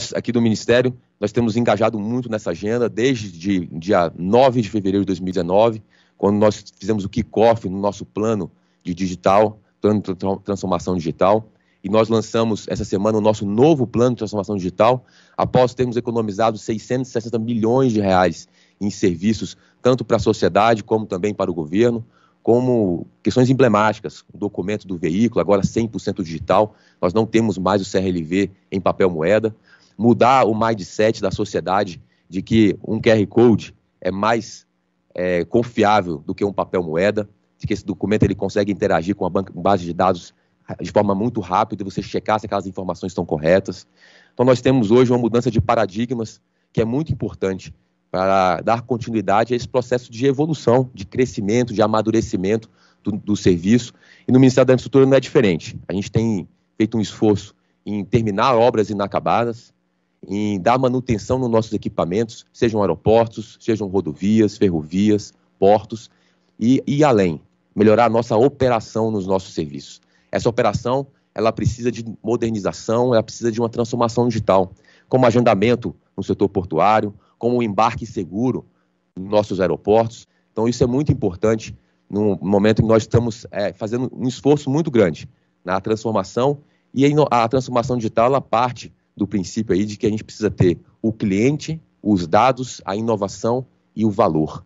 Nós, aqui do Ministério, nós temos engajado muito nessa agenda desde de, dia 9 de fevereiro de 2019, quando nós fizemos o kickoff no nosso plano de digital, plano de transformação digital, e nós lançamos essa semana o nosso novo plano de transformação digital, após termos economizado 660 milhões de reais em serviços, tanto para a sociedade como também para o governo, como questões emblemáticas, o documento do veículo, agora 100% digital, nós não temos mais o CRLV em papel moeda, mudar o mindset da sociedade de que um QR Code é mais é, confiável do que um papel moeda, de que esse documento ele consegue interagir com a banca, base de dados de forma muito rápida e você checar se aquelas informações estão corretas. Então, nós temos hoje uma mudança de paradigmas que é muito importante para dar continuidade a esse processo de evolução, de crescimento, de amadurecimento do, do, serviço. E no Ministério da Infraestrutura não é diferente. A gente tem feito um esforço em terminar obras inacabadas, em dar manutenção nos nossos equipamentos, sejam aeroportos, sejam rodovias, ferrovias, portos e, e além, melhorar a nossa operação nos nossos serviços. Essa operação ela precisa de modernização, ela precisa de uma transformação digital, como agendamento no setor portuário, como o embarque seguro nos nossos aeroportos. Então, isso é muito importante no momento em que nós estamos é, fazendo um esforço muito grande na transformação, e a transformação digital ela parte do princípio aí de que a gente precisa ter o cliente, os dados, a inovação e o valor.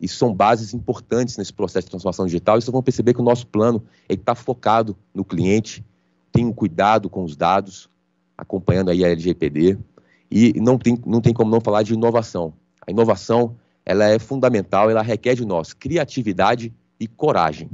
E são bases importantes nesse processo de transformação digital. E vocês vão perceber que o nosso plano está focado no cliente, tem um cuidado com os dados, acompanhando aí a LGPD. E não tem, não tem como não falar de inovação. A inovação ela é fundamental, ela requer de nós criatividade e coragem.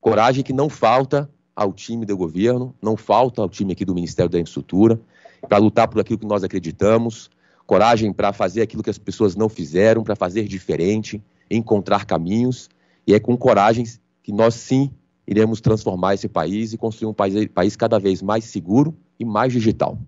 Coragem que não falta ao time do governo, não falta ao time aqui do Ministério da Infraestrutura, para lutar por aquilo que nós acreditamos, coragem para fazer aquilo que as pessoas não fizeram, para fazer diferente, encontrar caminhos, e é com coragem que nós sim iremos transformar esse país e construir um país, país cada vez mais seguro e mais digital.